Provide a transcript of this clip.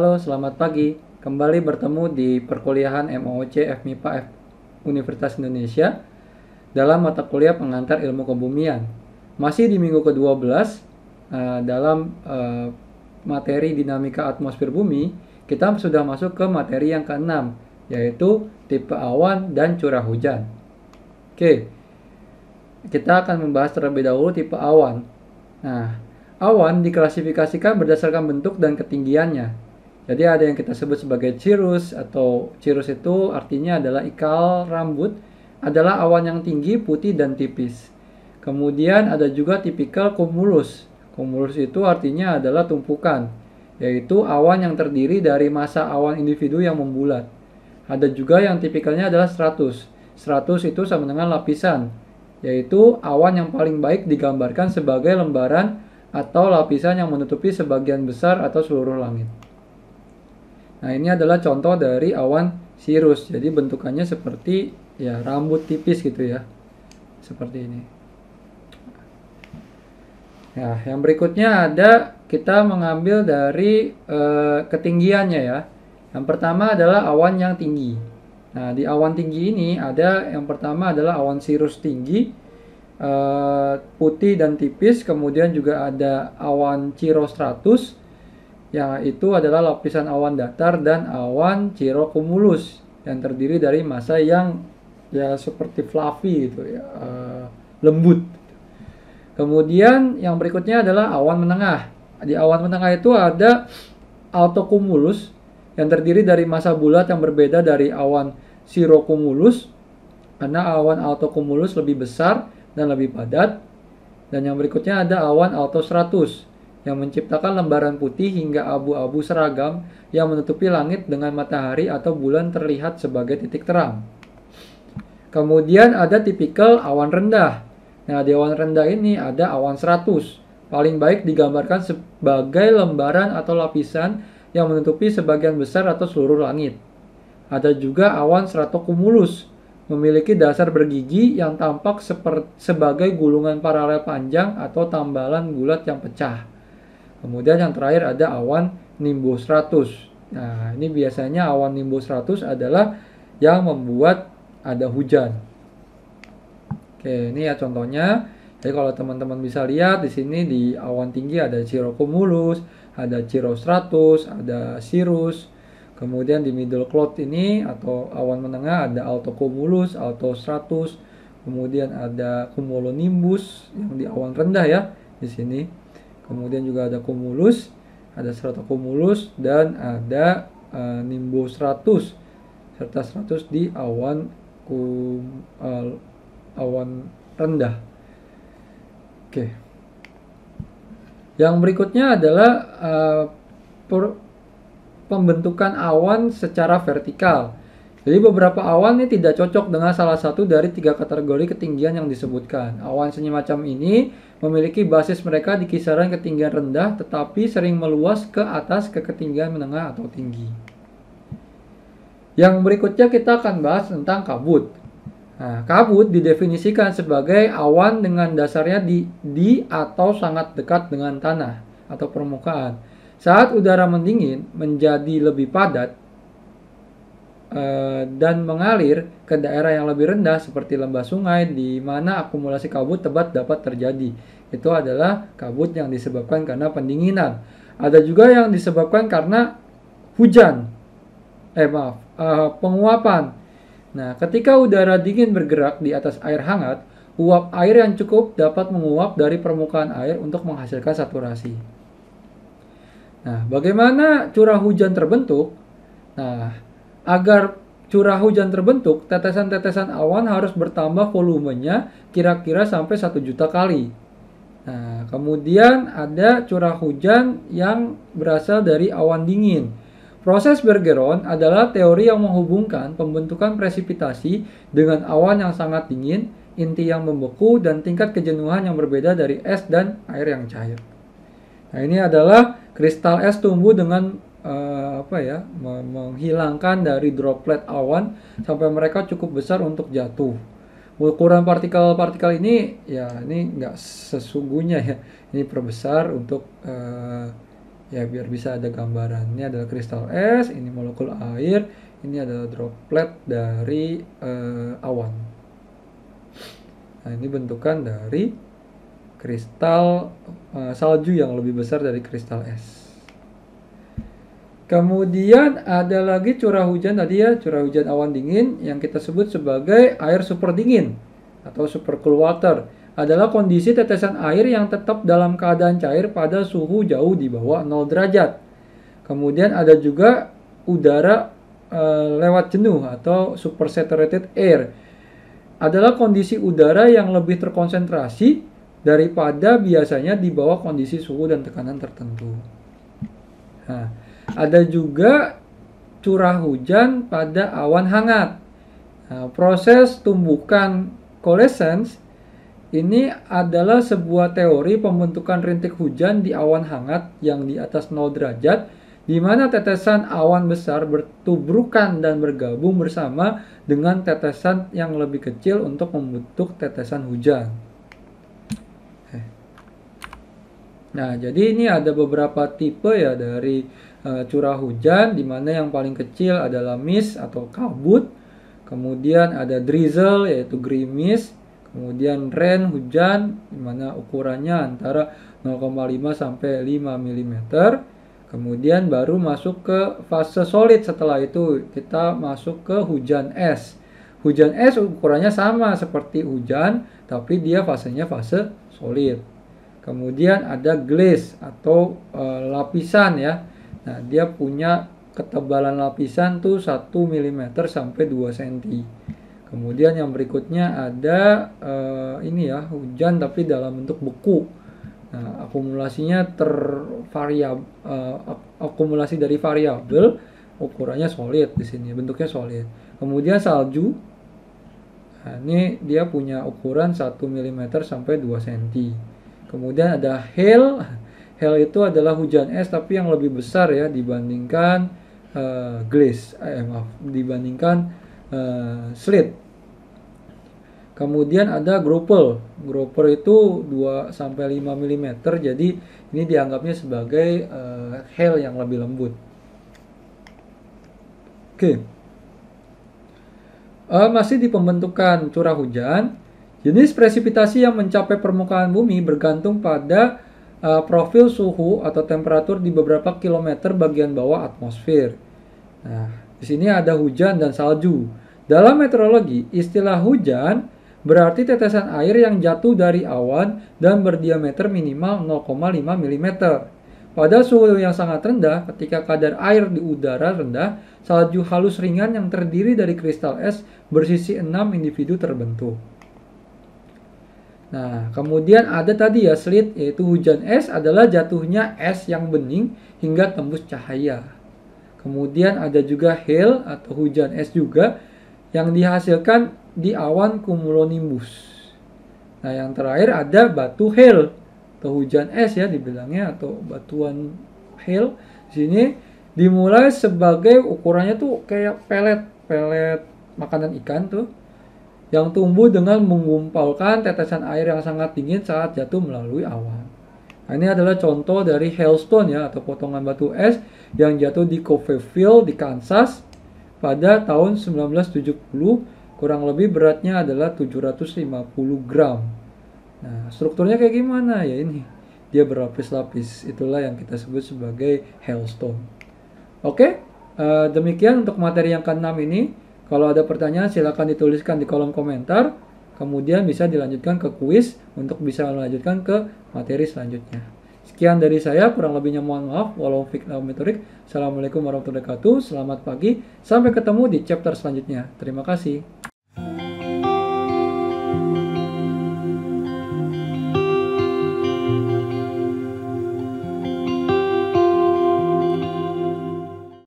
Halo, selamat pagi. Kembali bertemu di perkuliahan MOOC FMIPA F Universitas Indonesia dalam mata kuliah pengantar ilmu kebumian. Masih di minggu ke-12 uh, eh, dalam uh, materi dinamika atmosfer bumi, kita sudah masuk ke materi yang ke-6 yaitu tipe awan dan curah hujan. Oke. Kita akan membahas terlebih dahulu tipe awan. Nah, awan diklasifikasikan berdasarkan bentuk dan ketinggiannya. Jadi ada yang kita sebut sebagai cirrus atau cirrus itu artinya adalah ikal rambut adalah awan yang tinggi, putih dan tipis. Kemudian ada juga tipikal cumulus. Cumulus itu artinya adalah tumpukan, yaitu awan yang terdiri dari massa awan individu yang membulat. Ada juga yang tipikalnya adalah stratus. Stratus itu sama dengan lapisan, yaitu awan yang paling baik digambarkan sebagai lembaran atau lapisan yang menutupi sebagian besar atau seluruh langit. Nah, ini adalah contoh dari awan sirus. Jadi bentukannya seperti ya rambut tipis gitu ya. Seperti ini. Nah, yang berikutnya ada kita mengambil dari e, ketinggiannya ya. Yang pertama adalah awan yang tinggi. Nah, di awan tinggi ini ada yang pertama adalah awan sirus tinggi e, putih dan tipis, kemudian juga ada awan cirrostratus Ya, itu adalah lapisan awan datar dan awan cirrocumulus yang terdiri dari massa yang ya seperti fluffy gitu ya eh, lembut. Gitu. Kemudian yang berikutnya adalah awan menengah. Di awan menengah itu ada altocumulus yang terdiri dari masa bulat yang berbeda dari awan cirrocumulus karena awan altocumulus lebih besar dan lebih padat. Dan yang berikutnya ada awan altostratus yang menciptakan lembaran putih hingga abu-abu seragam yang menutupi langit dengan matahari atau bulan terlihat sebagai titik terang. Kemudian ada tipikal awan rendah. Nah, di awan rendah ini ada awan 100. Paling baik digambarkan sebagai lembaran atau lapisan yang menutupi sebagian besar atau seluruh langit. Ada juga awan stratokumulus, memiliki dasar bergigi yang tampak sebagai gulungan paralel panjang atau tambalan bulat yang pecah. Kemudian yang terakhir ada awan nimbus 100. Nah, ini biasanya awan nimbus 100 adalah yang membuat ada hujan. Oke, ini ya contohnya. Jadi kalau teman-teman bisa lihat di sini di awan tinggi ada cirrocumulus, ada cirrostratus, ada cirrus. Kemudian di middle cloud ini atau awan menengah ada altocumulus, alto Kemudian ada cumulonimbus yang di awan rendah ya di sini kemudian juga ada cumulus, ada cumulus dan ada uh, eh, nimbus 100 serta 100 di awan kum, uh, awan rendah. Oke. Yang berikutnya adalah uh, per, pembentukan awan secara vertikal. Jadi beberapa awan ini tidak cocok dengan salah satu dari tiga kategori ketinggian yang disebutkan. Awan seni macam ini memiliki basis mereka di kisaran ketinggian rendah tetapi sering meluas ke atas ke ketinggian menengah atau tinggi. Yang berikutnya kita akan bahas tentang kabut. Nah, kabut didefinisikan sebagai awan dengan dasarnya di, di atau sangat dekat dengan tanah atau permukaan. Saat udara mendingin menjadi lebih padat, Eh, dan mengalir ke daerah yang lebih rendah seperti lembah sungai di mana akumulasi kabut tebal dapat terjadi. Itu adalah kabut yang disebabkan karena pendinginan. Ada juga yang disebabkan karena hujan. Eh maaf, uh, penguapan. Nah, ketika udara dingin bergerak di atas air hangat, uap air yang cukup dapat menguap dari permukaan air untuk menghasilkan saturasi. Nah, bagaimana curah hujan terbentuk? Nah, Agar curah hujan terbentuk, tetesan-tetesan awan harus bertambah volumenya kira-kira sampai 1 juta kali. Nah, kemudian ada curah hujan yang berasal dari awan dingin. Proses Bergeron adalah teori yang menghubungkan pembentukan presipitasi dengan awan yang sangat dingin, inti yang membeku, dan tingkat kejenuhan yang berbeda dari es dan air yang cair. Nah, ini adalah kristal es tumbuh dengan uh, apa ya menghilangkan dari droplet awan sampai mereka cukup besar untuk jatuh. Ukuran partikel-partikel ini ya ini nggak sesungguhnya ya ini perbesar untuk uh, ya biar bisa ada gambaran. Ini adalah kristal es, ini molekul air, ini adalah droplet dari uh, awan. Nah ini bentukan dari kristal uh, salju yang lebih besar dari kristal es. Kemudian ada lagi curah hujan tadi ya, curah hujan awan dingin yang kita sebut sebagai air super dingin atau super cool water adalah kondisi tetesan air yang tetap dalam keadaan cair pada suhu jauh di bawah 0 derajat. Kemudian ada juga udara e, lewat jenuh atau super saturated air adalah kondisi udara yang lebih terkonsentrasi daripada biasanya di bawah kondisi suhu dan tekanan tertentu. Nah, ada juga curah hujan pada awan hangat. Nah, proses tumbukan kolesens ini adalah sebuah teori pembentukan rintik hujan di awan hangat yang di atas 0 derajat di mana tetesan awan besar bertubrukan dan bergabung bersama dengan tetesan yang lebih kecil untuk membentuk tetesan hujan. Eh. Nah, jadi ini ada beberapa tipe ya dari Eh, curah hujan di mana yang paling kecil adalah mist atau kabut, kemudian ada drizzle yaitu gerimis, kemudian rain hujan di mana ukurannya antara 0,5 sampai 5 mm. Kemudian baru masuk ke fase solid setelah itu kita masuk ke hujan es. Hujan es ukurannya sama seperti hujan tapi dia fasenya fase solid. Kemudian ada glaze atau e, lapisan ya. Nah, dia punya ketebalan lapisan tuh 1 mm sampai 2 cm. Kemudian yang berikutnya ada uh, ini ya, hujan tapi dalam bentuk beku. Nah, akumulasinya tervariab uh, akumulasi dari variabel ukurannya solid di sini, bentuknya solid. Kemudian salju. Nah, ini dia punya ukuran 1 mm sampai 2 cm. Kemudian ada hail Hail itu adalah hujan es tapi yang lebih besar ya dibandingkan uh, glaze, eh, maaf, dibandingkan uh, eh, slit. Kemudian ada gropel. Gropel itu 2 sampai 5 mm. Jadi ini dianggapnya sebagai uh, eh, hail yang lebih lembut. Oke. Okay. Uh, masih di pembentukan curah hujan, jenis presipitasi yang mencapai permukaan bumi bergantung pada uh, profil suhu atau temperatur di beberapa kilometer bagian bawah atmosfer. Nah, di sini ada hujan dan salju. Dalam meteorologi, istilah hujan berarti tetesan air yang jatuh dari awan dan berdiameter minimal 0,5 mm. Pada suhu yang sangat rendah, ketika kadar air di udara rendah, salju halus ringan yang terdiri dari kristal es bersisi 6 individu terbentuk. Nah, kemudian ada tadi ya slit yaitu hujan es adalah jatuhnya es yang bening hingga tembus cahaya. Kemudian ada juga hail atau hujan es juga yang dihasilkan di awan cumulonimbus. Nah, yang terakhir ada batu hail atau hujan es ya dibilangnya atau batuan hail. Di sini dimulai sebagai ukurannya tuh kayak pelet, pelet makanan ikan tuh yang tumbuh dengan mengumpalkan tetesan air yang sangat dingin saat jatuh melalui awan. Nah, ini adalah contoh dari hailstone ya atau potongan batu es yang jatuh di Coffeyville di Kansas pada tahun 1970 kurang lebih beratnya adalah 750 gram. Nah, strukturnya kayak gimana ya ini? Dia berlapis-lapis. Itulah yang kita sebut sebagai hailstone. Oke, okay? uh, eh, demikian untuk materi yang keenam ini. Kalau ada pertanyaan silakan dituliskan di kolom komentar, kemudian bisa dilanjutkan ke kuis untuk bisa melanjutkan ke materi selanjutnya. Sekian dari saya, kurang lebihnya mohon maaf. Walau fikna metrik. Assalamualaikum warahmatullahi wabarakatuh. Selamat pagi. Sampai ketemu di chapter selanjutnya. Terima kasih.